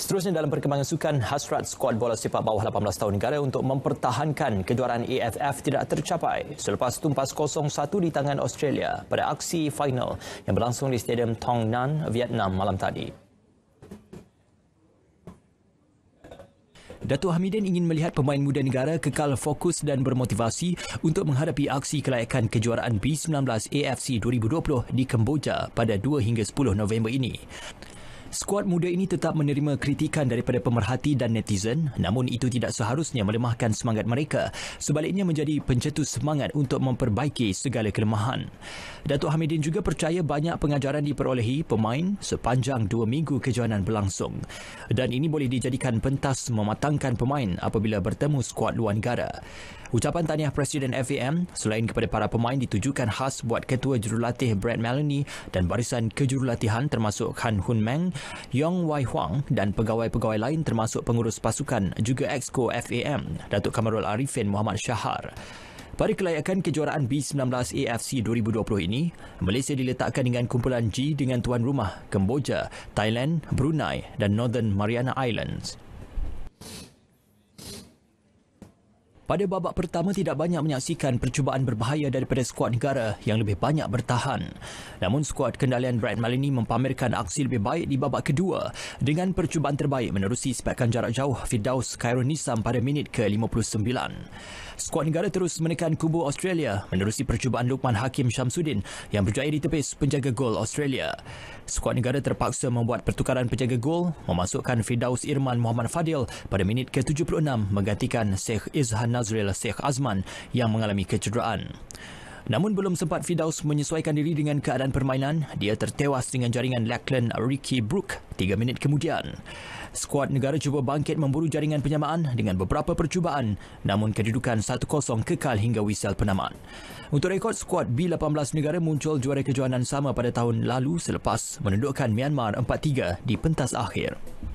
Seterusnya dalam perkembangan sukan, hasrat skuad bola sepak bawah 18 tahun negara untuk mempertahankan kejuaraan AFF tidak tercapai selepas tumpas 0-1 di tangan Australia pada aksi final yang berlangsung di Stadium Tong Nan, Vietnam malam tadi. Dato' Hamidin ingin melihat pemain muda negara kekal fokus dan bermotivasi untuk menghadapi aksi kelayakan kejuaraan B19 AFC 2020 di Kemboja pada 2 hingga 10 November ini. Skuad muda ini tetap menerima kritikan daripada pemerhati dan netizen namun itu tidak seharusnya melemahkan semangat mereka sebaliknya menjadi pencetus semangat untuk memperbaiki segala kelemahan. Datuk Hamidin juga percaya banyak pengajaran diperolehi pemain sepanjang dua minggu kejohanan berlangsung dan ini boleh dijadikan pentas mematangkan pemain apabila bertemu skuad luar negara. Ucapan tahniah Presiden FAM selain kepada para pemain ditujukan khas buat Ketua Jurulatih Brad Maloney dan barisan kejurulatihan termasuk Han Hun Meng Yong Wai Huang dan pegawai-pegawai lain termasuk pengurus pasukan juga Exco FAM, Datuk Kamarul Arifin Muhammad Shahar. Pada kelayakan kejuaraan B19 AFC 2020 ini, Malaysia diletakkan dengan kumpulan G dengan tuan rumah Kemboja, Thailand, Brunei dan Northern Mariana Islands. Pada babak pertama tidak banyak menyaksikan percubaan berbahaya daripada skuad negara yang lebih banyak bertahan. Namun skuad kendalian Brad Malini mempamerkan aksi lebih baik di babak kedua dengan percubaan terbaik menerusi sepakan jarak jauh Fidaus Khairul Nisam pada minit ke-59. Skuad negara terus menekan kubu Australia menerusi percubaan Lukman Hakim Syamsuddin yang berjaya ditepis penjaga gol Australia. Skuad negara terpaksa membuat pertukaran penjaga gol memasukkan Fidaus Irman Muhammad Fadil pada minit ke-76 menggantikan Sheikh Izhan Nazril Sheikh Azman yang mengalami kecederaan. Namun belum sempat Fidaus menyesuaikan diri dengan keadaan permainan, dia tertewas dengan jaringan Lachlan Ricky Brook 3 minit kemudian. Skuad negara cuba bangkit memburu jaringan penyamaan dengan beberapa percubaan namun kedudukan 1-0 kekal hingga whistle penamaan. Untuk rekod, skuad B18 negara muncul juara kejohanan sama pada tahun lalu selepas menundukkan Myanmar 4-3 di pentas akhir.